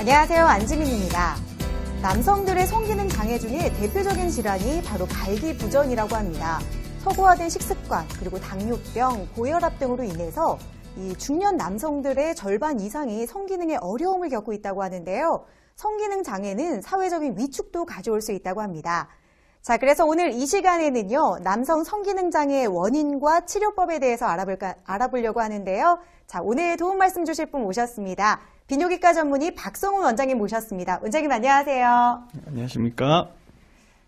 안녕하세요. 안지민입니다. 남성들의 성기능 장애 중에 대표적인 질환이 바로 발기부전이라고 합니다. 서구화된 식습관, 그리고 당뇨병, 고혈압 등으로 인해서 이 중년 남성들의 절반 이상이 성기능에 어려움을 겪고 있다고 하는데요. 성기능 장애는 사회적인 위축도 가져올 수 있다고 합니다. 자, 그래서 오늘 이 시간에는요, 남성 성기능 장애의 원인과 치료법에 대해서 알아볼까, 알아보려고 하는데요. 자, 오늘 도움 말씀 주실 분오셨습니다 비뇨기과 전문의 박성훈 원장님 모셨습니다. 원장님 안녕하세요. 안녕하십니까?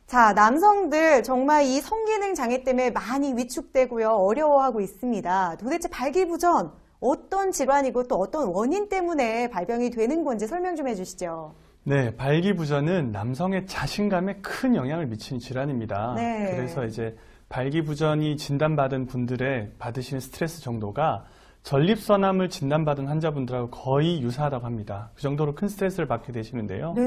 자, 남성들 정말 이 성기능 장애 때문에 많이 위축되고요. 어려워하고 있습니다. 도대체 발기부전 어떤 질환이고 또 어떤 원인 때문에 발병이 되는 건지 설명 좀 해주시죠. 네, 발기부전은 남성의 자신감에 큰 영향을 미치는 질환입니다. 네. 그래서 이제 발기부전이 진단받은 분들의 받으시는 스트레스 정도가 전립선암을 진단받은 환자분들하고 거의 유사하다고 합니다. 그 정도로 큰 스트레스를 받게 되시는데요. 네.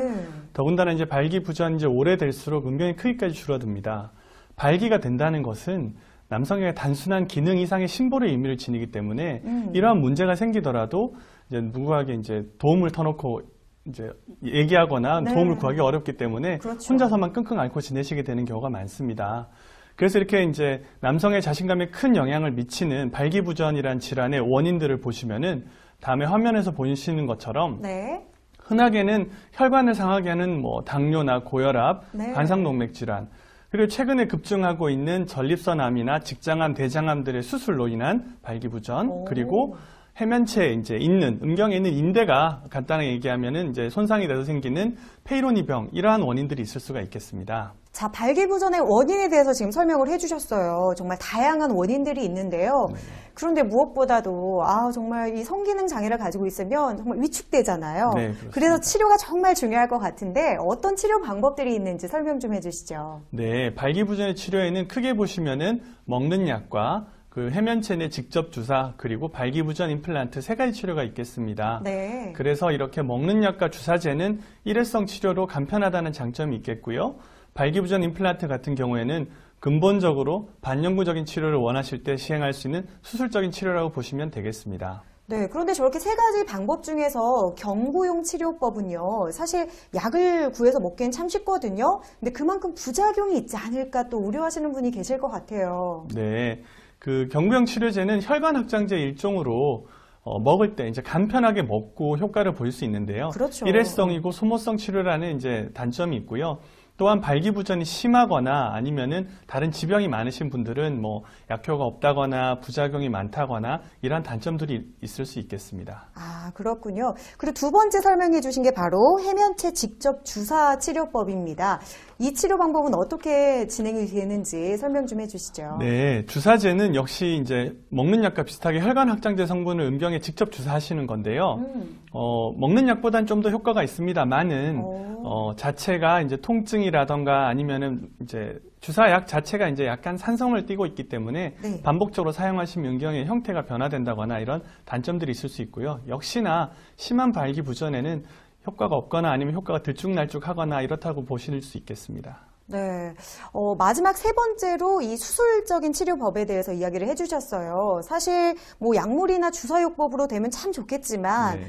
더군다나 이제 발기부전이 이제 오래될수록 음경의 크기까지 줄어듭니다. 발기가 된다는 것은 남성에게 단순한 기능 이상의 신보를 의미를 지니기 때문에 음. 이러한 문제가 생기더라도 이제 누구에게 이제 도움을 터놓고 이제 얘기하거나 네. 도움을 구하기 어렵기 때문에 그렇죠. 혼자서만 끙끙 앓고 지내시게 되는 경우가 많습니다. 그래서 이렇게 이제 남성의 자신감에 큰 영향을 미치는 발기부전이란 질환의 원인들을 보시면은 다음에 화면에서 보시는 것처럼 네. 흔하게는 혈관을 상하게 하는 뭐 당뇨나 고혈압, 네. 관상동맥 질환, 그리고 최근에 급증하고 있는 전립선암이나 직장암, 대장암들의 수술로 인한 발기부전, 오. 그리고 해면체에 이제 있는 음경에 있는 인대가 간단하게 얘기하면 이제 손상이 돼서 생기는 페이로니병 이러한 원인들이 있을 수가 있겠습니다. 자, 발기부전의 원인에 대해서 지금 설명을 해주셨어요. 정말 다양한 원인들이 있는데요. 네. 그런데 무엇보다도 아 정말 이 성기능 장애를 가지고 있으면 정말 위축되잖아요. 네, 그래서 치료가 정말 중요할 것 같은데 어떤 치료 방법들이 있는지 설명 좀 해주시죠. 네, 발기부전의 치료에는 크게 보시면은 먹는 약과 그 해면체 내 직접 주사 그리고 발기부전 임플란트 세 가지 치료가 있겠습니다. 네. 그래서 이렇게 먹는 약과 주사제는 일회성 치료로 간편하다는 장점이 있겠고요. 발기부전 임플란트 같은 경우에는 근본적으로 반영구적인 치료를 원하실 때 시행할 수 있는 수술적인 치료라고 보시면 되겠습니다. 네, 그런데 저렇게 세 가지 방법 중에서 경구용 치료법은요, 사실 약을 구해서 먹기엔 참 쉽거든요. 근데 그만큼 부작용이 있지 않을까 또 우려하시는 분이 계실 것 같아요. 네. 그 경구형 치료제는 혈관 확장제 일종으로 어, 먹을 때 이제 간편하게 먹고 효과를 보일 수 있는데요. 그렇죠. 일회성이고 소모성 치료라는 이제 단점이 있고요. 또한 발기부전이 심하거나 아니면은 다른 지병이 많으신 분들은 뭐 약효가 없다거나 부작용이 많다거나 이런 단점들이 있을 수 있겠습니다. 아 그렇군요. 그리고 두 번째 설명해 주신 게 바로 해면체 직접 주사 치료법입니다. 이 치료 방법은 어떻게 진행이 되는지 설명 좀 해주시죠. 네, 주사제는 역시 이제 먹는 약과 비슷하게 혈관 확장제 성분을 음경에 직접 주사하시는 건데요. 음. 어, 먹는 약보다는 좀 더 효과가 있습니다만은 어, 자체가 이제 통증이라던가 아니면은 이제 주사약 자체가 이제 약간 산성을 띠고 있기 때문에 네. 반복적으로 사용하시면 음경의 형태가 변화된다거나 이런 단점들이 있을 수 있고요. 역시나 심한 발기부전에는 효과가 없거나 아니면 효과가 들쭉날쭉하거나 이렇다고 보실 수 있겠습니다. 네. 어, 마지막 세 번째로 이 수술적인 치료법에 대해서 이야기를 해주셨어요. 사실 뭐 약물이나 주사요법으로 되면 참 좋겠지만 네.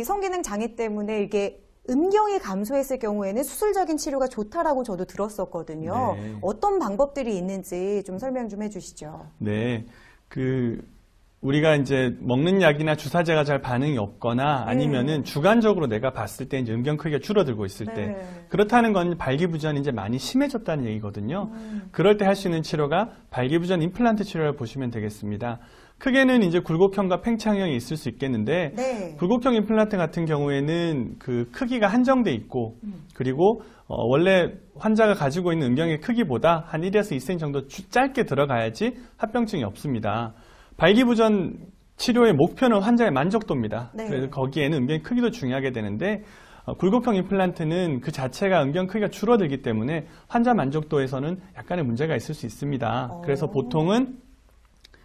이 성기능 장애 때문에 이게 음경이 감소했을 경우에는 수술적인 치료가 좋다라고 저도 들었었거든요. 네. 어떤 방법들이 있는지 좀 설명 좀 해주시죠. 네. 그 우리가 이제 먹는 약이나 주사제가 잘 반응이 없거나 네. 아니면은 주관적으로 내가 봤을 때 이제 음경 크기가 줄어들고 있을 때 네. 그렇다는 건 발기부전이 이제 많이 심해졌다는 얘기거든요. 음. 그럴 때 할 수 있는 치료가 발기부전 임플란트 치료를 보시면 되겠습니다. 크게는 이제 굴곡형과 팽창형이 있을 수 있겠는데 네. 굴곡형 임플란트 같은 경우에는 그 크기가 한정돼 있고 음. 그리고 어 원래 환자가 가지고 있는 음경의 크기보다 한 1에서 2cm 정도 짧게 들어가야지 합병증이 없습니다. 발기부전 치료의 목표는 환자의 만족도입니다. 네. 그래서 거기에는 음경 크기도 중요하게 되는데 어, 굴곡형 임플란트는 그 자체가 음경 크기가 줄어들기 때문에 환자 만족도에서는 약간의 문제가 있을 수 있습니다. 어. 그래서 보통은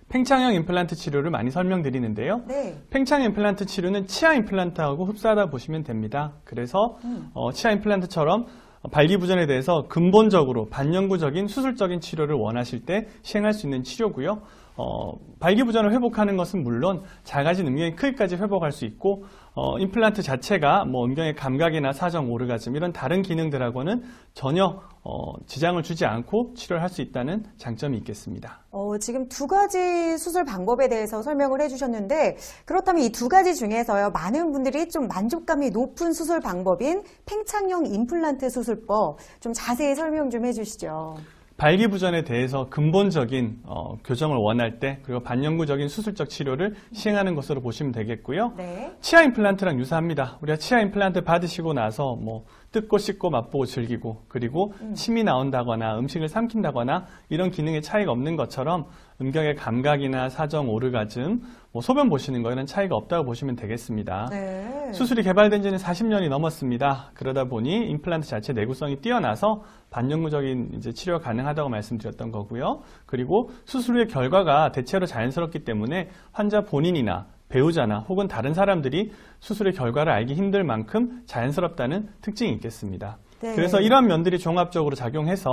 팽창형 임플란트 치료를 많이 설명드리는데요. 네. 팽창 임플란트 치료는 치아 임플란트하고 흡사하다 보시면 됩니다. 그래서 음. 어, 치아 임플란트처럼 발기부전에 대해서 근본적으로 반영구적인 수술적인 치료를 원하실 때 시행할 수 있는 치료고요. 어, 발기부전을 회복하는 것은 물론 작아진 음경의 크기까지 회복할 수 있고 어, 임플란트 자체가 뭐 음경의 감각이나 사정, 오르가즘 이런 다른 기능들하고는 전혀 어, 지장을 주지 않고 치료를 할 수 있다는 장점이 있겠습니다. 어, 지금 두 가지 수술 방법에 대해서 설명을 해주셨는데 그렇다면 이 두 가지 중에서요 많은 분들이 좀 만족감이 높은 수술 방법인 팽창형 임플란트 수술법 좀 자세히 설명 좀 해주시죠. 발기부전에 대해서 근본적인 어, 교정을 원할 때 그리고 반영구적인 수술적 치료를 시행하는 것으로 보시면 되겠고요. 네. 치아 임플란트랑 유사합니다. 우리가 치아 임플란트 받으시고 나서 뭐 뜯고 씻고 맛보고 즐기고 그리고 음. 침이 나온다거나 음식을 삼킨다거나 이런 기능에 차이가 없는 것처럼 음경의 감각이나 사정, 오르가즘, 뭐 소변 보시는 거에는 차이가 없다고 보시면 되겠습니다. 네. 수술이 개발된 지는 40년이 넘었습니다. 그러다 보니 임플란트 자체 내구성이 뛰어나서 반영구적인 이제 치료가 가능하다고 말씀드렸던 거고요. 그리고 수술 후의 결과가 대체로 자연스럽기 때문에 환자 본인이나 배우자나 혹은 다른 사람들이 수술의 결과를 알기 힘들 만큼 자연스럽다는 특징이 있겠습니다. 네. 그래서 이러한 면들이 종합적으로 작용해서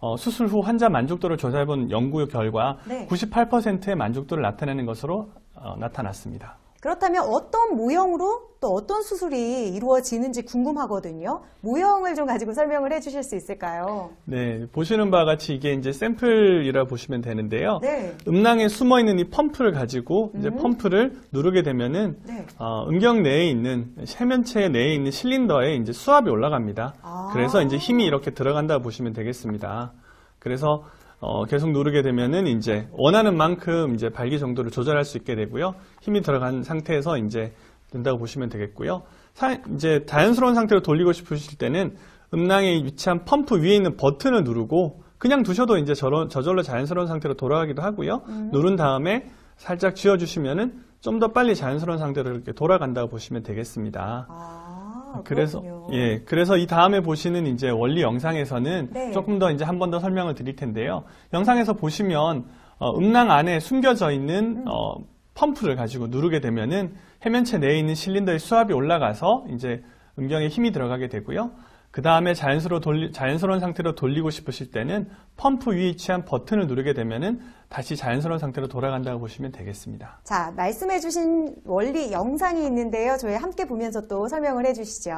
어, 수술 후 환자 만족도를 조사해본 연구 결과 네. 98%의 만족도를 나타내는 것으로 어, 나타났습니다. 그렇다면 어떤 모형으로 또 어떤 수술이 이루어지는지 궁금하거든요. 모형을 좀 가지고 설명을 해주실 수 있을까요? 네, 보시는 바와 같이 이게 이제 샘플이라 보시면 되는데요. 네. 음낭에 숨어 있는 이 펌프를 가지고 이제 음. 펌프를 누르게 되면은 네. 어, 음경 내에 있는 세면체 내에 있는 실린더에 이제 수압이 올라갑니다. 아. 그래서 이제 힘이 이렇게 들어간다 보시면 되겠습니다. 그래서 어, 계속 누르게 되면은 이제 원하는 만큼 이제 발기 정도를 조절할 수 있게 되고요. 힘이 들어간 상태에서 이제 된다고 보시면 되겠고요. 사, 이제 자연스러운 상태로 돌리고 싶으실 때는 음낭에 위치한 펌프 위에 있는 버튼을 누르고 그냥 두셔도 이제 저런, 저절로 자연스러운 상태로 돌아가기도 하고요. 음. 누른 다음에 살짝 쥐어주시면은 좀 더 빨리 자연스러운 상태로 이렇게 돌아간다고 보시면 되겠습니다. 아. 아, 그래서 그렇군요. 예, 그래서 이 다음에 보시는 이제 원리 영상에서는 네. 조금 더 이제 한 번 더 설명을 드릴 텐데요. 영상에서 보시면 어, 음낭 안에 숨겨져 있는 음. 어, 펌프를 가지고 누르게 되면은 해면체 내에 있는 실린더의 수압이 올라가서 이제 음경에 힘이 들어가게 되고요. 그 다음에 자연스러운, 돌리, 자연스러운 상태로 돌리고 싶으실 때는 펌프 위에 위치한 버튼을 누르게 되면은 다시 자연스러운 상태로 돌아간다고 보시면 되겠습니다. 자, 말씀해주신 원리 영상이 있는데요. 저희 함께 보면서 또 설명을 해주시죠.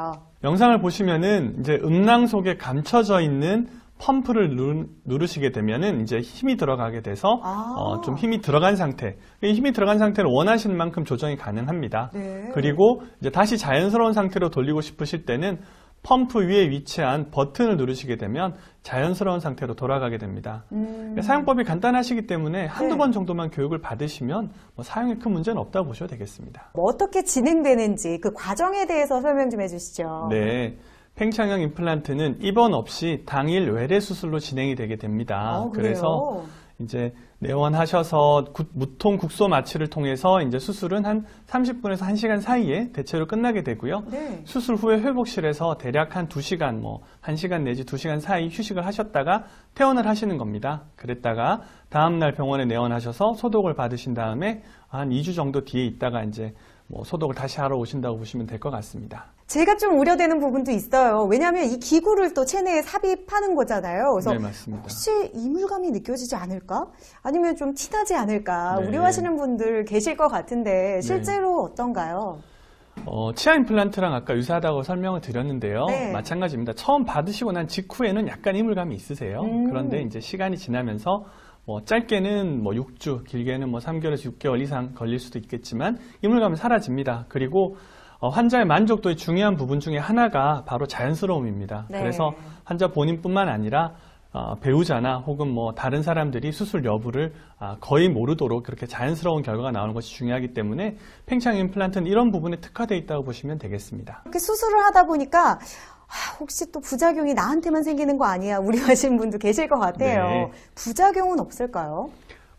영상을 보시면은 이제 음낭 속에 감춰져 있는 펌프를 누르, 시게 되면은 이제 힘이 들어가게 돼서 아 어, 좀 힘이 들어간 상태 힘이 들어간 상태를 원하시는 만큼 조정이 가능합니다 네. 그리고 이제 다시 자연스러운 상태로 돌리고 싶으실 때는 펌프 위에 위치한 버튼을 누르시게 되면 자연스러운 상태로 돌아가게 됩니다. 음. 그러니까 사용법이 간단하시기 때문에 한두 네. 번 정도만 교육을 받으시면 뭐 사용에 큰 문제는 없다고 보셔도 되겠습니다. 뭐 어떻게 진행되는지 그 과정에 대해서 설명 좀 해주시죠. 네. 팽창형 임플란트는 입원 없이 당일 외래 수술로 진행이 되게 됩니다. 아, 그래서 이제 내원하셔서 구, 무통 국소 마취를 통해서 이제 수술은 한 30분에서 1시간 사이에 대체로 끝나게 되고요. 네. 수술 후에 회복실에서 대략 한 2시간, 뭐 1시간 내지 2시간 사이 휴식을 하셨다가 퇴원을 하시는 겁니다. 그랬다가 다음날 병원에 내원하셔서 소독을 받으신 다음에 한 2주 정도 뒤에 있다가 이제 뭐 소독을 다시 하러 오신다고 보시면 될 것 같습니다. 제가 좀 우려되는 부분도 있어요. 왜냐하면 이 기구를 또 체내에 삽입하는 거잖아요. 그래서 네, 맞습니다. 혹시 이물감이 느껴지지 않을까? 아니면 좀 티나지 않을까? 네. 우려하시는 분들 계실 것 같은데 네. 실제로 네. 어떤가요? 어, 치아 임플란트랑 아까 유사하다고 설명을 드렸는데요. 네. 마찬가지입니다. 처음 받으시고 난 직후에는 약간 이물감이 있으세요. 음. 그런데 이제 시간이 지나면서 뭐 짧게는 뭐 6주, 길게는 뭐 3개월에서 6개월 이상 걸릴 수도 있겠지만 이물감은 사라집니다. 그리고 어, 환자의 만족도의 중요한 부분 중에 하나가 바로 자연스러움입니다. 네. 그래서 환자 본인뿐만 아니라 어, 배우자나 혹은 뭐 다른 사람들이 수술 여부를 아, 거의 모르도록 그렇게 자연스러운 결과가 나오는 것이 중요하기 때문에 팽창 임플란트는 이런 부분에 특화되어 있다고 보시면 되겠습니다. 이렇게 수술을 하다 보니까 아, 혹시 또 부작용이 나한테만 생기는 거 아니야 우려 하시는 분도 계실 것 같아요. 네. 부작용은 없을까요?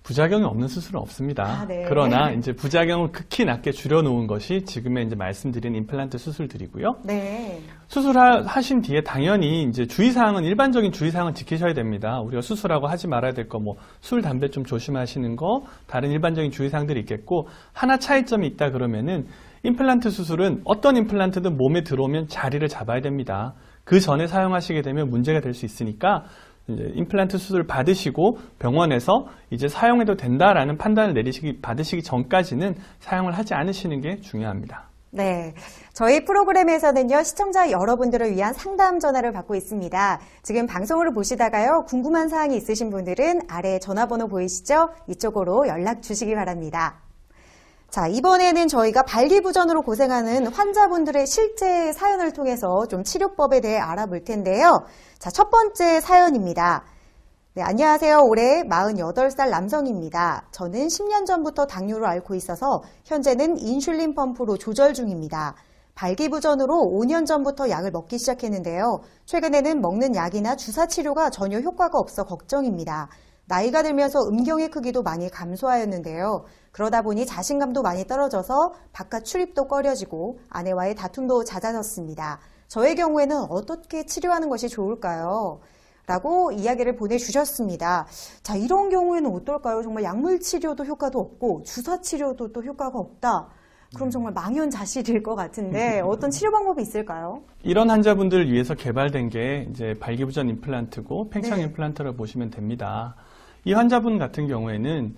부작용이 없는 수술은 없습니다. 아, 네. 그러나 네. 이제 부작용을 극히 낮게 줄여놓은 것이 지금의 이제 말씀드린 임플란트 수술들이고요. 네. 수술하신 뒤에 당연히 이제 주의사항은 일반적인 주의사항을 지키셔야 됩니다. 우리가 수술하고 하지 말아야 될 거 뭐 술, 담배 좀 조심하시는 거 다른 일반적인 주의사항들이 있겠고 하나 차이점이 있다 그러면은 임플란트 수술은 어떤 임플란트든 몸에 들어오면 자리를 잡아야 됩니다. 그 전에 사용하시게 되면 문제가 될 수 있으니까 이제 임플란트 수술 받으시고 병원에서 이제 사용해도 된다라는 판단을 내리시기 받으시기 전까지는 사용을 하지 않으시는 게 중요합니다. 네. 저희 프로그램에서는요, 시청자 여러분들을 위한 상담 전화를 받고 있습니다. 지금 방송을 보시다가요, 궁금한 사항이 있으신 분들은 아래 전화번호 보이시죠? 이쪽으로 연락 주시기 바랍니다. 자, 이번에는 저희가 발기부전으로 고생하는 환자분들의 실제 사연을 통해서 좀 치료법에 대해 알아볼 텐데요. 자, 첫 번째 사연입니다. 네, 안녕하세요. 올해 48살 남성입니다. 저는 10년 전부터 당뇨를 앓고 있어서 현재는 인슐린 펌프로 조절 중입니다. 발기부전으로 5년 전부터 약을 먹기 시작했는데요. 최근에는 먹는 약이나 주사 치료가 전혀 효과가 없어 걱정입니다. 나이가 들면서 음경의 크기도 많이 감소하였는데요. 그러다 보니 자신감도 많이 떨어져서 바깥 출입도 꺼려지고 아내와의 다툼도 잦아졌습니다. 저의 경우에는 어떻게 치료하는 것이 좋을까요? 라고 이야기를 보내주셨습니다. 자, 이런 경우에는 어떨까요? 정말 약물 치료도 효과도 없고 주사 치료도 또 효과가 없다. 그럼 음. 정말 망연자실일 것 같은데 어떤 치료 방법이 있을까요? 이런 환자분들을 위해서 개발된 게 이제 발기부전 임플란트고 팽창 네. 임플란트라고 보시면 됩니다. 이 환자분 같은 경우에는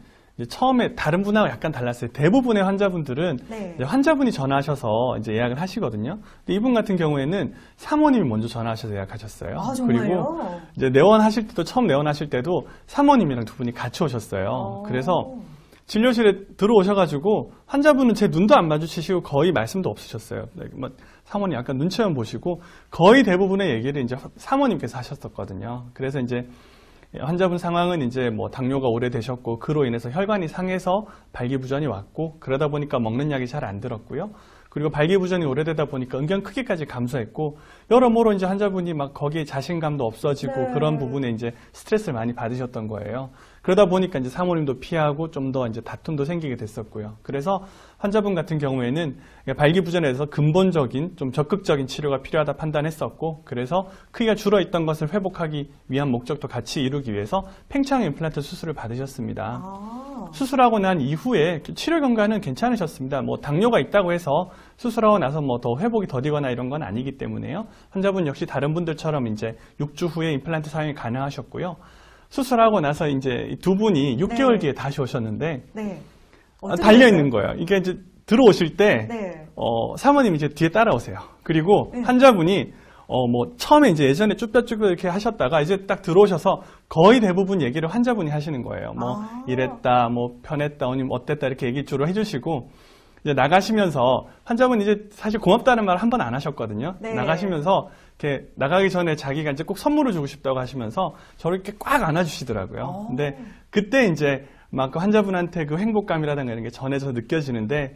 처음에 다른 분하고 약간 달랐어요. 대부분의 환자분들은 네. 환자분이 전화하셔서 이제 예약을 하시거든요. 근데 이분 같은 경우에는 사모님이 먼저 전화하셔서 예약하셨어요. 아, 그리고 이제 내원하실 때도 처음 내원하실 때도 사모님이랑 두 분이 같이 오셨어요. 오. 어. 그래서 진료실에 들어오셔가지고 환자분은 제 눈도 안 마주치시고 거의 말씀도 없으셨어요. 네, 뭐 사모님 약간 눈치만 보시고 거의 대부분의 얘기를 이제 사모님께서 하셨었거든요. 그래서 이제 환자분 상황은 이제 뭐 당뇨가 오래되셨고 그로 인해서 혈관이 상해서 발기부전이 왔고 그러다 보니까 먹는 약이 잘 안 들었고요. 그리고 발기부전이 오래되다 보니까 은경 크기까지 감소했고 여러모로 이제 환자분이 막 거기에 자신감도 없어지고 네. 그런 부분에 이제 스트레스를 많이 받으셨던 거예요. 그러다 보니까 이제 사모님도 피하고 좀 더 이제 다툼도 생기게 됐었고요. 그래서 환자분 같은 경우에는 발기부전에서 근본적인 좀 적극적인 치료가 필요하다 판단했었고 그래서 크기가 줄어있던 것을 회복하기 위한 목적도 같이 이루기 위해서 팽창 임플란트 수술을 받으셨습니다. 아. 수술하고 난 이후에 치료 경과는 괜찮으셨습니다. 뭐 당뇨가 있다고 해서 수술하고 나서 뭐 더 회복이 더디거나 이런 건 아니기 때문에요. 환자분 역시 다른 분들처럼 이제 6주 후에 임플란트 사용이 가능하셨고요. 수술하고 나서 이제 두 분이 6개월 네. 뒤에 다시 오셨는데 네. 아, 달려 있는 거예요. 이게 이제 들어오실 때 네. 어, 사모님이 제 뒤에 따라오세요. 그리고 네. 환자분이 어, 뭐 처음에 이제 예전에 쭈뼛쭈뼛 이렇게 하셨다가 이제 딱 들어오셔서 거의 대부분 얘기를 환자분이 하시는 거예요. 뭐 아. 이랬다, 뭐 편했다, 어님 어땠다 이렇게 얘기 주로 해주시고 이제 나가시면서 환자분 이제 사실 고맙다는 말 한 번 안 하셨거든요. 네. 나가시면서 이렇게 나가기 전에 자기가 이제 꼭 선물을 주고 싶다고 하시면서 저를 이렇게 꽉 안아주시더라고요. 어. 근데 그때 이제 막그 환자분한테 그 행복감이라든가 이런 게 전해져 느껴지는데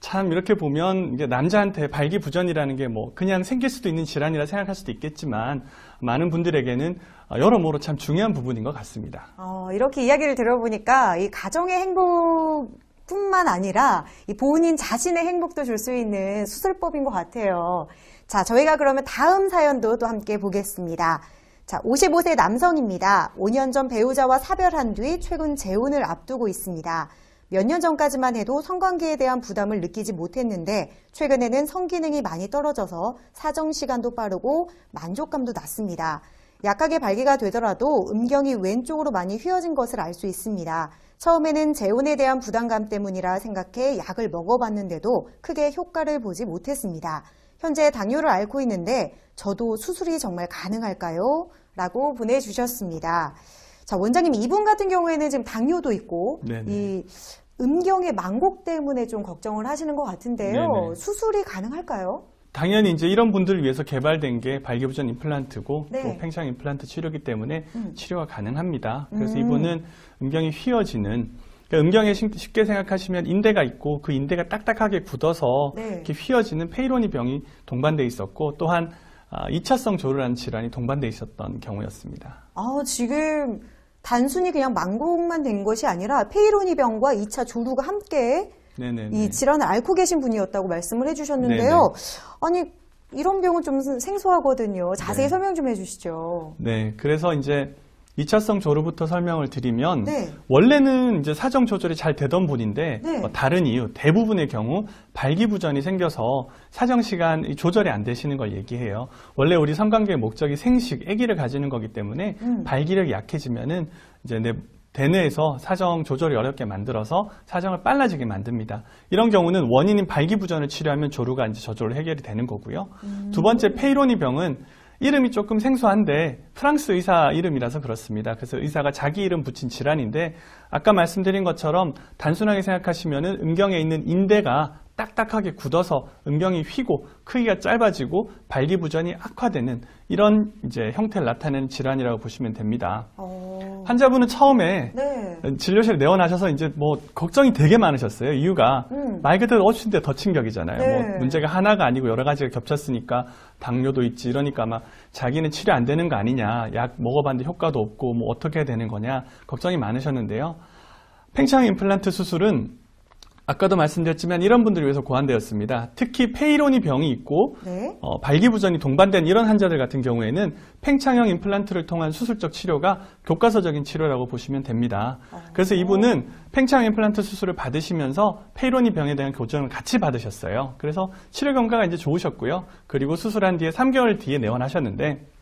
참 이렇게 보면 이게 남자한테 발기부전이라는 게 뭐 그냥 생길 수도 있는 질환이라 생각할 수도 있겠지만 많은 분들에게는 여러모로 참 중요한 부분인 것 같습니다. 어, 이렇게 이야기를 들어보니까 이 가정의 행복 뿐만 아니라 이 본인 자신의 행복도 줄 수 있는 수술법인 것 같아요. 자, 저희가 그러면 다음 사연도 또 함께 보겠습니다. 자, 55세 남성입니다. 5년 전 배우자와 사별한 뒤 최근 재혼을 앞두고 있습니다. 몇 년 전까지만 해도 성관계에 대한 부담을 느끼지 못했는데 최근에는 성기능이 많이 떨어져서 사정 시간도 빠르고 만족감도 낮습니다. 약하게 발기가 되더라도 음경이 왼쪽으로 많이 휘어진 것을 알 수 있습니다. 처음에는 재혼에 대한 부담감 때문이라 생각해 약을 먹어봤는데도 크게 효과를 보지 못했습니다. 현재 당뇨를 앓고 있는데 저도 수술이 정말 가능할까요? 라고 보내주셨습니다. 자, 원장님 이분 같은 경우에는 지금 당뇨도 있고 네네. 이 음경의 망곡 때문에 좀 걱정을 하시는 것 같은데요. 네네. 수술이 가능할까요? 당연히 이제 이런 분들을 위해서 개발된 게 발기부전 임플란트고 네. 또 팽창 임플란트 치료기 때문에 음. 치료가 가능합니다. 그래서 음. 이분은 음경이 휘어지는 그러니까 음경에 쉽게 생각하시면 인대가 있고 그 인대가 딱딱하게 굳어서 네. 이렇게 휘어지는 페이로니 병이 동반돼 있었고 또한 2차성 아, 조류라는 질환이 동반돼 있었던 경우였습니다. 아, 지금 단순히 그냥 망곡만 된 것이 아니라 페이로니 병과 2차 조류가 함께 네네네. 이 질환을 앓고 계신 분이었다고 말씀을 해주셨는데요. 네네. 아니 이런 병은 좀 생소하거든요. 자세히 네. 설명 좀 해주시죠. 네, 그래서 이제 2차성 조루부터 설명을 드리면 네. 원래는 이제 사정 조절이 잘 되던 분인데 네. 어, 다른 이유 대부분의 경우 발기부전이 생겨서 사정 시간 조절이 안 되시는 걸 얘기해요. 원래 우리 성관계의 목적이 생식, 아기를 가지는 거기 때문에 음. 발기력이 약해지면은 이제 내 대뇌에서 사정 조절이 어렵게 만들어서 사정을 빨라지게 만듭니다. 이런 경우는 원인인 발기부전을 치료하면 조루가 이제 저절로 해결이 되는 거고요. 음. 두 번째 페이로니 병은 이름이 조금 생소한데 프랑스 의사 이름이라서 그렇습니다. 그래서 의사가 자기 이름 붙인 질환인데 아까 말씀드린 것처럼 단순하게 생각하시면 음경에 있는 인대가 딱딱하게 굳어서 음경이 휘고 크기가 짧아지고 발기부전이 악화되는 이런 이제 형태를 나타내는 질환이라고 보시면 됩니다. 오. 어. 환자분은 처음에 네. 진료실 내원하셔서 이제 뭐 걱정이 되게 많으셨어요. 이유가 음. 말 그대로 어추신데 덧친 격이잖아요. 뭐 네. 뭐 문제가 하나가 아니고 여러 가지가 겹쳤으니까 당뇨도 있지 이러니까 막 자기는 치료 안 되는 거 아니냐. 약 먹어봤는데 효과도 없고 뭐 어떻게 해야 되는 거냐 걱정이 많으셨는데요. 팽창 임플란트 수술은 아까도 말씀드렸지만 이런 분들을 위해서 고안되었습니다. 특히 페이로니 병이 있고 네. 어, 발기부전이 동반된 이런 환자들 같은 경우에는 팽창형 임플란트를 통한 수술적 치료가 교과서적인 치료라고 보시면 됩니다. 아, 그래서 이분은 팽창형 임플란트 수술을 받으시면서 페이로니 병에 대한 교정을 같이 받으셨어요. 그래서 치료 경과가 이제 좋으셨고요. 그리고 수술한 뒤에 3개월 뒤에 내원하셨는데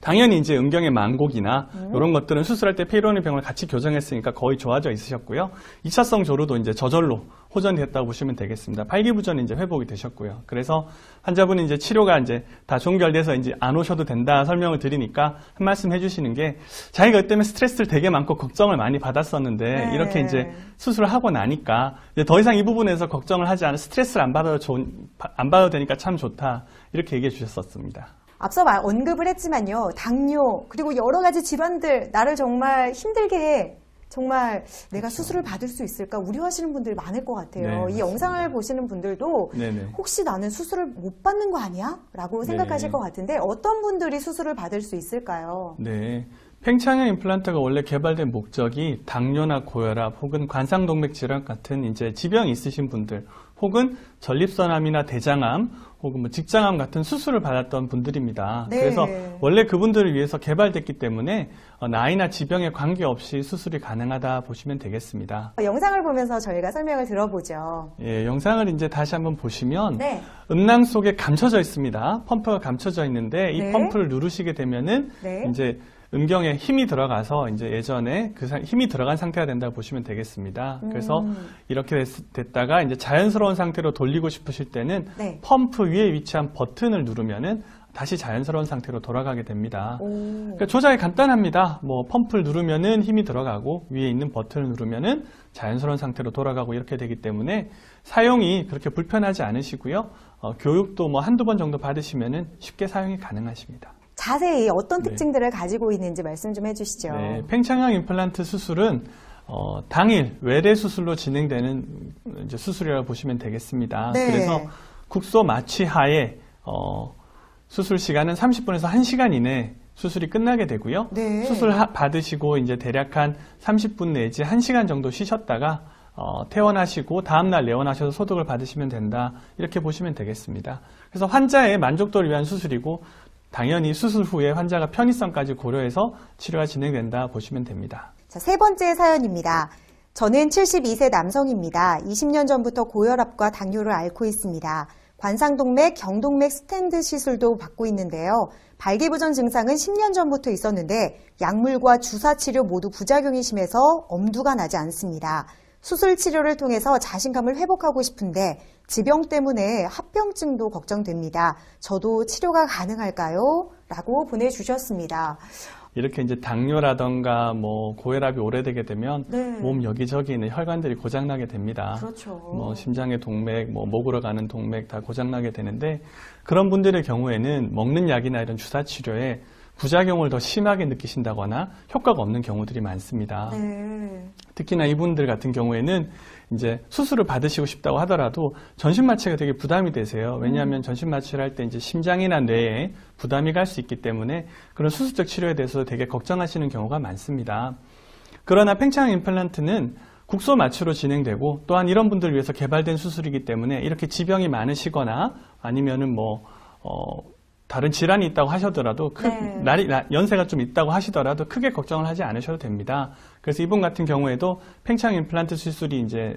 당연히 이제 음경의 만곡이나 음. 이런 것들은 수술할 때 페이로니 병을 같이 교정했으니까 거의 좋아져 있으셨고요. 2차성 조로도 이제 저절로 호전됐다고 보시면 되겠습니다. 팔기부전이 이제 회복이 되셨고요. 그래서 환자분이 이제 치료가 이제 다 종결돼서 이제 안 오셔도 된다 설명을 드리니까 한 말씀 해주시는 게 자기가 그때문에 스트레스를 되게 많고 걱정을 많이 받았었는데 네. 이렇게 이제 수술을 하고 나니까 이제 더 이상 이 부분에서 걱정을 하지 않아 스트레스를 안 받아도 좋은 안 받아도 되니까 참 좋다 이렇게 얘기해 주셨었습니다. 앞서 언급을 했지만요. 당뇨 그리고 여러 가지 질환들 나를 정말 힘들게 해. 정말 내가 그렇죠. 수술을 받을 수 있을까 우려하시는 분들 많을 것 같아요. 네, 이 맞습니다. 영상을 보시는 분들도 네네. 혹시 나는 수술을 못 받는 거 아니야? 라고 네. 생각하실 네. 것 같은데 어떤 분들이 수술을 받을 수 있을까요? 네. 팽창형 임플란트가 원래 개발된 목적이 당뇨나 고혈압 혹은 관상동맥 질환 같은 이제 지병이 있으신 분들 혹은 전립선암이나 대장암 혹은 뭐 직장암 같은 수술을 받았던 분들입니다. 네. 그래서 원래 그분들을 위해서 개발됐기 때문에 어, 나이나 지병에 관계없이 수술이 가능하다 보시면 되겠습니다. 어, 영상을 보면서 저희가 설명을 들어보죠. 예, 영상을 이제 다시 한번 보시면 네. 음낭 속에 감춰져 있습니다. 펌프가 감춰져 있는데 이 네. 펌프를 누르시게 되면은 네. 이제 음경에 힘이 들어가서 이제 예전에 그 힘이 들어간 상태가 된다고 보시면 되겠습니다. 그래서 음. 이렇게 됐, 다가 이제 자연스러운 상태로 돌리고 싶으실 때는 네. 펌프 위에 위치한 버튼을 누르면은 다시 자연스러운 상태로 돌아가게 됩니다. 그러니까 조작이 간단합니다. 뭐 펌프를 누르면은 힘이 들어가고 위에 있는 버튼을 누르면은 자연스러운 상태로 돌아가고 이렇게 되기 때문에 사용이 그렇게 불편하지 않으시고요. 어, 교육도 뭐 한두 번 정도 받으시면은 쉽게 사용이 가능하십니다. 자세히 어떤 네. 특징들을 가지고 있는지 말씀 좀 해주시죠. 네, 팽창형 임플란트 수술은 어, 당일 외래 수술로 진행되는 수술이라고 보시면 되겠습니다. 네. 그래서 국소 마취 하에 어, 수술 시간은 30분에서 1시간 이내 수술이 끝나게 되고요. 네. 수술 하, 받으시고 이제 대략 한 30분 내지 1시간 정도 쉬셨다가 어, 퇴원하시고 다음날 내원하셔서 소독을 받으시면 된다 이렇게 보시면 되겠습니다. 그래서 환자의 만족도를 위한 수술이고 당연히 수술 후에 환자가 편의성까지 고려해서 치료가 진행된다 보시면 됩니다. 자, 세 번째 사연입니다. 저는 72세 남성입니다. 20년 전부터 고혈압과 당뇨를 앓고 있습니다. 관상동맥, 경동맥 스탠드 시술도 받고 있는데요. 발기부전 증상은 10년 전부터 있었는데 약물과 주사 치료 모두 부작용이 심해서 엄두가 나지 않습니다. 수술 치료를 통해서 자신감을 회복하고 싶은데 지병 때문에 합병증도 걱정됩니다. 저도 치료가 가능할까요? 라고 보내주셨습니다. 이렇게 이제 당뇨라던가 뭐 고혈압이 오래되게 되면 네. 몸 여기저기 있는 혈관들이 고장나게 됩니다. 그렇죠. 뭐 심장의 동맥, 뭐 목으로 가는 동맥 다 고장나게 되는데 그런 분들의 경우에는 먹는 약이나 이런 주사 치료에 부작용을 더 심하게 느끼신다거나 효과가 없는 경우들이 많습니다. 네. 특히나 이분들 같은 경우에는 이제 수술을 받으시고 싶다고 하더라도 전신 마취가 되게 부담이 되세요. 왜냐하면 음. 전신 마취를 할 때 이제 심장이나 뇌에 부담이 갈 수 있기 때문에 그런 수술적 치료에 대해서 되게 걱정하시는 경우가 많습니다. 그러나 팽창 임플란트는 국소 마취로 진행되고 또한 이런 분들 을 위해서 개발된 수술이기 때문에 이렇게 지병이 많으시거나 아니면은 뭐 어, 다른 질환이 있다고 하셔더라도 크, 네. 나이, 나, 연세가 좀 있다고 하시더라도 크게 걱정을 하지 않으셔도 됩니다. 그래서 이분 같은 경우에도 팽창 임플란트 수술이 이제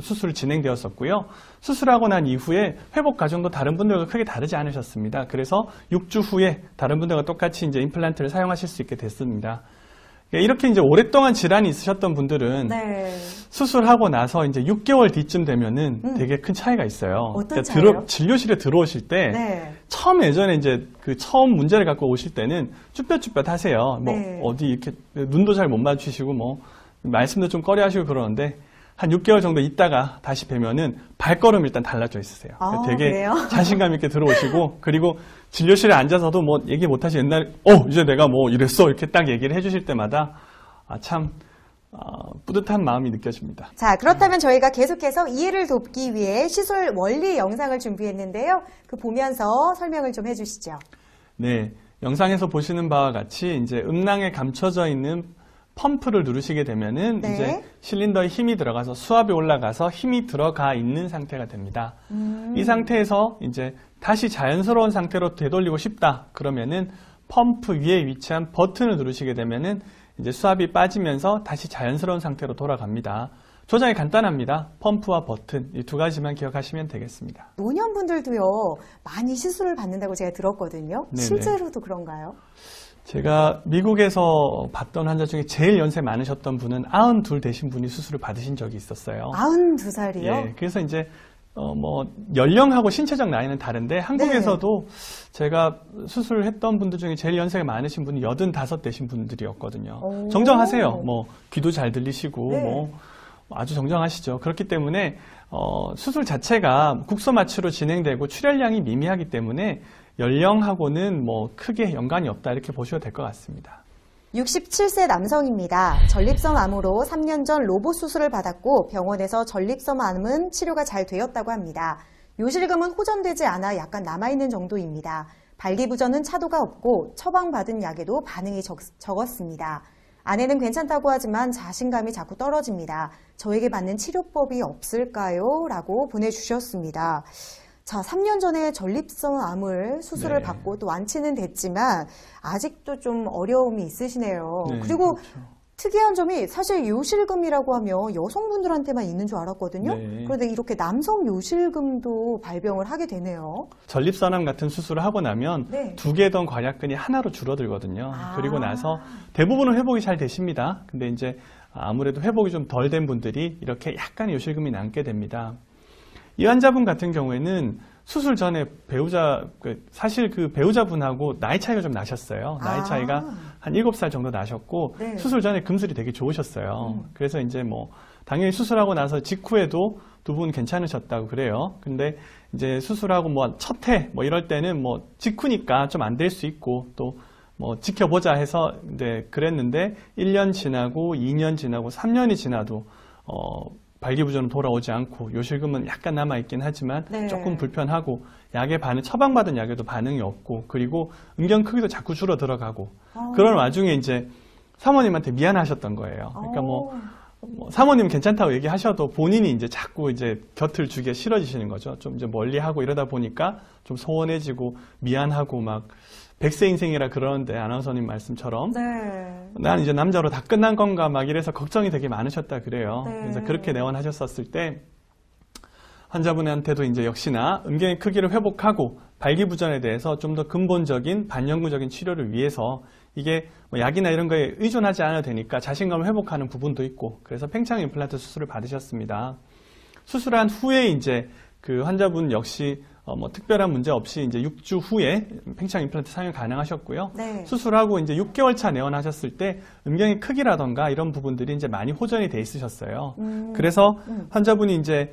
수술 진행되었었고요. 수술하고 난 이후에 회복 과정도 다른 분들과 크게 다르지 않으셨습니다. 그래서 6주 후에 다른 분들과 똑같이 이제 임플란트를 사용하실 수 있게 됐습니다. 예, 이렇게 이제 오랫동안 질환이 있으셨던 분들은 네. 수술하고 나서 이제 6개월 뒤쯤 되면은 음. 되게 큰 차이가 있어요. 어떤 그러니까 진료실에 들어오실 때 네. 처음 예전에 이제 그 처음 문제를 갖고 오실 때는 쭈뼛쭈뼛 하세요. 뭐 네. 어디 이렇게 눈도 잘 못 마주치시고 뭐 말씀도 좀 꺼려 하시고 그러는데 한 6개월 정도 있다가 다시 뵈면은 발걸음 일단 달라져 있으세요. 아, 되게 그래요? 자신감 있게 들어오시고 그리고 진료실에 앉아서도 뭐 얘기 못하시 옛날 어 이제 내가 뭐 이랬어 이렇게 딱 얘기를 해주실 때마다 아, 참 어, 뿌듯한 마음이 느껴집니다. 자, 그렇다면 저희가 계속해서 이해를 돕기 위해 시술 원리 영상을 준비했는데요. 그 보면서 설명을 좀 해주시죠. 네, 영상에서 보시는 바와 같이 이제 음낭에 감춰져 있는 펌프를 누르시게 되면은 네. 이제 실린더에 힘이 들어가서 수압이 올라가서 힘이 들어가 있는 상태가 됩니다. 음. 이 상태에서 이제 다시 자연스러운 상태로 되돌리고 싶다 그러면은 펌프 위에 위치한 버튼을 누르시게 되면은 이제 수압이 빠지면서 다시 자연스러운 상태로 돌아갑니다. 조장이 간단합니다. 펌프와 버튼 이 두 가지만 기억하시면 되겠습니다. 노년분들도요 많이 시술을 받는다고 제가 들었거든요. 네네. 실제로도 그런가요? 제가 미국에서 봤던 환자 중에 제일 연세 많으셨던 분은 92 되신 분이 수술을 받으신 적이 있었어요. 92살이요? 예, 그래서 이제 어, 뭐, 연령하고 신체적 나이는 다른데, 한국에서도 네. 제가 수술을 했던 분들 중에 제일 연세가 많으신 분이 85 되신 분들이었거든요. 오. 정정하세요. 뭐, 귀도 잘 들리시고, 네. 뭐, 아주 정정하시죠. 그렇기 때문에 어, 수술 자체가 국소마취로 진행되고 출혈량이 미미하기 때문에 연령하고는 뭐 크게 연관이 없다 이렇게 보셔도 될 것 같습니다. 67세 남성입니다. 전립선 암으로 3년 전 로봇 수술을 받았고 병원에서 전립선 암은 치료가 잘 되었다고 합니다. 요실금은 호전되지 않아 약간 남아있는 정도입니다. 발기부전은 차도가 없고 처방받은 약에도 반응이 적, 적었습니다. 아내는 괜찮다고 하지만 자신감이 자꾸 떨어집니다. 저에게 맞는 치료법이 없을까요? 라고 보내주셨습니다. 자, 3년 전에 전립선 암을 수술을 네. 받고 또 완치는 됐지만 아직도 좀 어려움이 있으시네요. 네, 그리고 그렇죠. 특이한 점이 사실 요실금이라고 하면 여성분들한테만 있는 줄 알았거든요. 네. 그런데 이렇게 남성 요실금도 발병을 하게 되네요. 전립선암 같은 수술을 하고 나면 네. 두 개던 괄약근이 하나로 줄어들거든요. 아. 그리고 나서 대부분은 회복이 잘 되십니다. 근데 이제 아무래도 회복이 좀 덜 된 분들이 이렇게 약간 요실금이 남게 됩니다. 이 환자분 같은 경우에는 수술 전에 배우자 그 사실 그 배우자분하고 나이 차이가 좀 나셨어요. 나이 아. 차이가 한 7살 정도 나셨고 네. 수술 전에 금슬이 되게 좋으셨어요. 음. 그래서 이제 뭐 당연히 수술하고 나서 직후에도 두 분 괜찮으셨다고 그래요. 근데 이제 수술하고 뭐 첫해 뭐 이럴 때는 뭐 직후니까 좀 안 될 수 있고 또 뭐 지켜보자 해서 이제 그랬는데 1년 지나고 2년 지나고 3년이 지나도 어 발기부전은 돌아오지 않고 요실금은 약간 남아 있긴 하지만 네. 조금 불편하고 약에 반응, 처방받은 약에도 반응이 없고 그리고 음경 크기도 자꾸 줄어 들어가고 오. 아. 그런 와중에 이제 사모님한테 미안하셨던 거예요. 그러니까 뭐, 어. 뭐, 사모님 괜찮다고 얘기하셔도 본인이 이제 자꾸 이제 곁을 주기가 싫어지시는 거죠. 좀 이제 멀리하고 이러다 보니까 좀 소원해지고 미안하고 막 백세 인생이라 그러는데 아나운서님 말씀처럼 네. 난 이제 남자로 다 끝난 건가 막 이래서 걱정이 되게 많으셨다 그래요. 네. 그래서 그렇게 내원하셨었을 때 환자분한테도 이제 역시나 음경의 크기를 회복하고 발기부전에 대해서 좀 더 근본적인 반영구적인 치료를 위해서 이게 뭐 약이나 이런 거에 의존하지 않아도 되니까 자신감을 회복하는 부분도 있고 그래서 팽창 임플란트 수술을 받으셨습니다. 수술한 후에 이제 그 환자분 역시 어뭐 특별한 문제 없이 이제 6주 후에 팽창 임플란트 사용이 가능하셨고요. 네. 수술하고 이제 6개월 차 내원하셨을 때 음경의 크기라던가 이런 부분들이 이제 많이 호전이 돼 있으셨어요. 음. 그래서 음. 환자분이 이제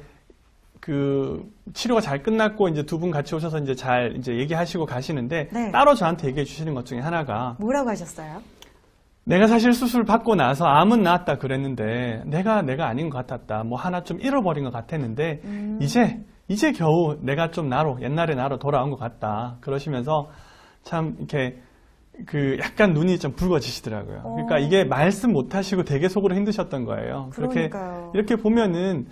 그 치료가 잘 끝났고 이제 두 분 같이 오셔서 이제 잘 이제 얘기하시고 가시는데 네. 따로 저한테 얘기해 주시는 것 중에 하나가 뭐라고 하셨어요? 내가 사실 수술 받고 나서 암은 나았다 그랬는데 내가 내가 아닌 것 같았다 뭐 하나 좀 잃어버린 것 같았는데 음. 이제 이제 겨우 내가 좀 나로 옛날의 나로 돌아온 것 같다 그러시면서 참 이렇게 그 약간 눈이 좀 붉어지시더라고요. 오. 그러니까 어. 이게 말씀 못 하시고 되게 속으로 힘드셨던 거예요. 그러니까요. 그렇게 이렇게 보면은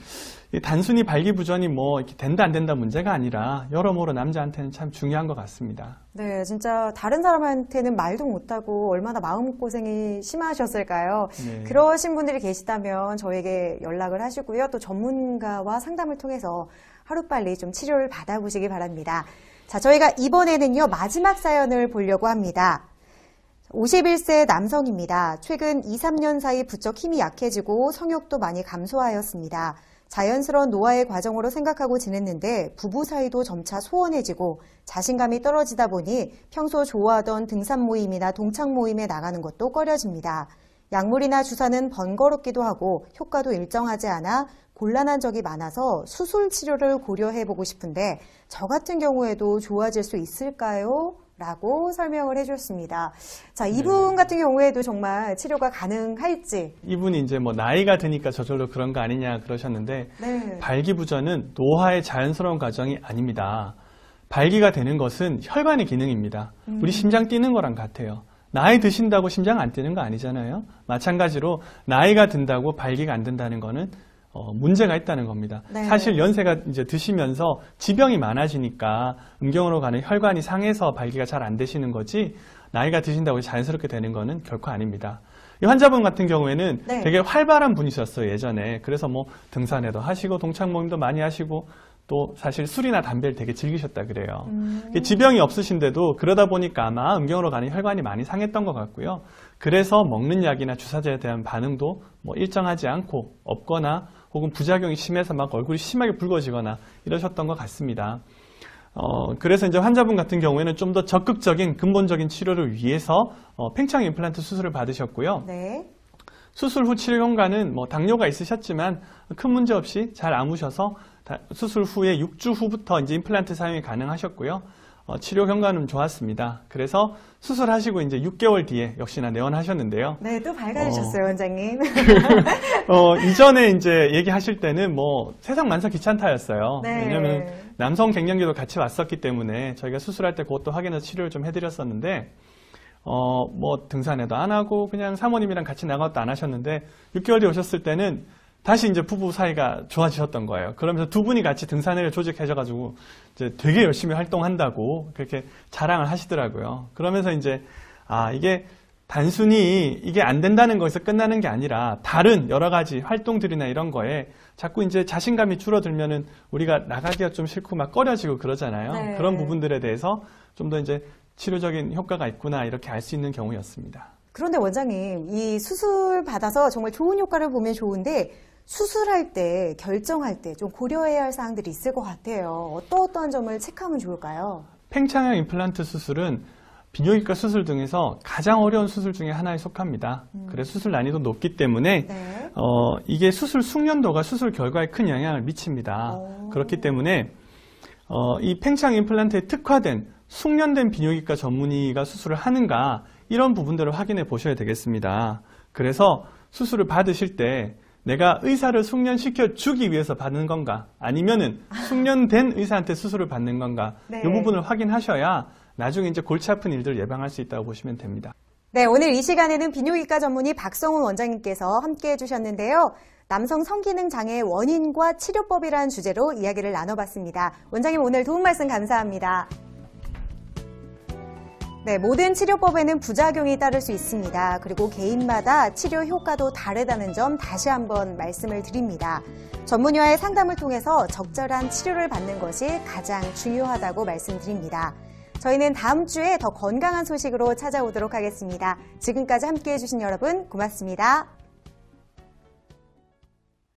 단순히 발기부전이 뭐 이렇게 된다 안 된다 문제가 아니라 여러모로 남자한테는 참 중요한 것 같습니다. 네, 진짜 다른 사람한테는 말도 못하고 얼마나 마음고생이 심하셨을까요? 네. 그러신 분들이 계시다면 저에게 연락을 하시고요. 또 전문가와 상담을 통해서 하루빨리 좀 치료를 받아보시기 바랍니다. 자, 저희가 이번에는요, 마지막 사연을 보려고 합니다. 51세 남성입니다. 최근 2, 3년 사이 부쩍 힘이 약해지고 성욕도 많이 감소하였습니다. 자연스러운 노화의 과정으로 생각하고 지냈는데 부부 사이도 점차 소원해지고 자신감이 떨어지다 보니 평소 좋아하던 등산 모임이나 동창 모임에 나가는 것도 꺼려집니다. 약물이나 주사는 번거롭기도 하고 효과도 일정하지 않아 곤란한 적이 많아서 수술 치료를 고려해보고 싶은데 저 같은 경우에도 좋아질 수 있을까요? 라고 설명을 해줬습니다. 자, 네. 이분 네. 같은 경우에도 정말 치료가 가능할지. 이분이 이제 뭐 나이가 드니까 저절로 그런 거 아니냐 그러셨는데, 네. 발기부전은 노화의 자연스러운 과정이 아닙니다. 발기가 되는 것은 혈관의 기능입니다. 음. 우리 심장 뛰는 거랑 같아요. 나이 드신다고 심장 안 뛰는 거 아니잖아요. 마찬가지로 나이가 든다고 발기가 안 된다는 거는 어, 문제가 있다는 겁니다. 네. 사실 연세가 이제 드시면서 지병이 많아지니까 음경으로 가는 혈관이 상해서 발기가 잘 안 되시는 거지 나이가 드신다고 자연스럽게 되는 거는 결코 아닙니다. 이 환자분 같은 경우에는 네. 되게 활발한 분이셨어요 예전에 그래서 뭐등산에도 하시고 동창 모임도 많이 하시고 또 사실 술이나 담배를 되게 즐기셨다 그래요 음. 지병이 없으신데도 그러다 보니까 아마 음경으로 가는 혈관이 많이 상했던 것 같고요 그래서 먹는 약이나 주사제에 대한 반응도 뭐 일정하지 않고 없거나 혹은 부작용이 심해서 막 얼굴이 심하게 붉어지거나 이러셨던 것 같습니다. 어, 그래서 이제 환자분 같은 경우에는 좀 더 적극적인 근본적인 치료를 위해서 어, 팽창 임플란트 수술을 받으셨고요. 네. 수술 후 치료용가는 뭐 당뇨가 있으셨지만 큰 문제 없이 잘 아무셔서 수술 후에 6주 후부터 이제 임플란트 사용이 가능하셨고요. 어, 치료 경과는 좋았습니다. 그래서 수술하시고 이제 6개월 뒤에 역시나 내원하셨는데요. 네, 또 밝아지셨어요, 어, 원장님. 그, 어, 이전에 이제 얘기하실 때는 뭐 세상 만사 귀찮다였어요. 네. 왜냐면 남성 갱년기도 같이 왔었기 때문에 저희가 수술할 때 그것도 확인해서 치료를 좀 해드렸었는데 어, 뭐 등산에도 안 하고 그냥 사모님이랑 같이 나가도 안 하셨는데 6개월 뒤 오셨을 때는 다시 이제 부부 사이가 좋아지셨던 거예요. 그러면서 두 분이 같이 등산회를 조직해져가지고 이제 되게 열심히 활동한다고 그렇게 자랑을 하시더라고요. 그러면서 이제 아 이게 단순히 이게 안 된다는 거에서 끝나는 게 아니라 다른 여러 가지 활동들이나 이런 거에 자꾸 이제 자신감이 줄어들면은 우리가 나가기가 좀 싫고 막 꺼려지고 그러잖아요. 네. 그런 부분들에 대해서 좀 더 이제 치료적인 효과가 있구나 이렇게 알 수 있는 경우였습니다. 그런데 원장님, 이 수술 받아서 정말 좋은 효과를 보면 좋은데 수술할 때, 결정할 때 좀 고려해야 할 사항들이 있을 것 같아요. 어떠 어떠한 점을 체크하면 좋을까요? 팽창형 임플란트 수술은 비뇨기과 수술 등에서 가장 어려운 수술 중에 하나에 속합니다. 음. 그래서 수술 난이도 높기 때문에 네. 어, 이게 수술 숙련도가 수술 결과에 큰 영향을 미칩니다. 오. 그렇기 때문에 어, 이 팽창 임플란트에 특화된 숙련된 비뇨기과 전문의가 수술을 하는가 이런 부분들을 확인해 보셔야 되겠습니다. 그래서 수술을 받으실 때 내가 의사를 숙련시켜 주기 위해서 받는 건가 아니면은 숙련된 의사한테 수술을 받는 건가 네. 이 부분을 확인하셔야 나중에 이제 골치 아픈 일들을 예방할 수 있다고 보시면 됩니다. 네, 오늘 이 시간에는 비뇨기과 전문의 박성훈 원장님께서 함께 해주셨는데요. 남성 성기능 장애의 원인과 치료법이라는 주제로 이야기를 나눠봤습니다. 원장님 오늘 도움 말씀 감사합니다. 네, 모든 치료법에는 부작용이 따를 수 있습니다. 그리고 개인마다 치료 효과도 다르다는 점 다시 한번 말씀을 드립니다. 전문의와의 상담을 통해서 적절한 치료를 받는 것이 가장 중요하다고 말씀드립니다. 저희는 다음 주에 더 건강한 소식으로 찾아오도록 하겠습니다. 지금까지 함께 해주신 여러분 고맙습니다.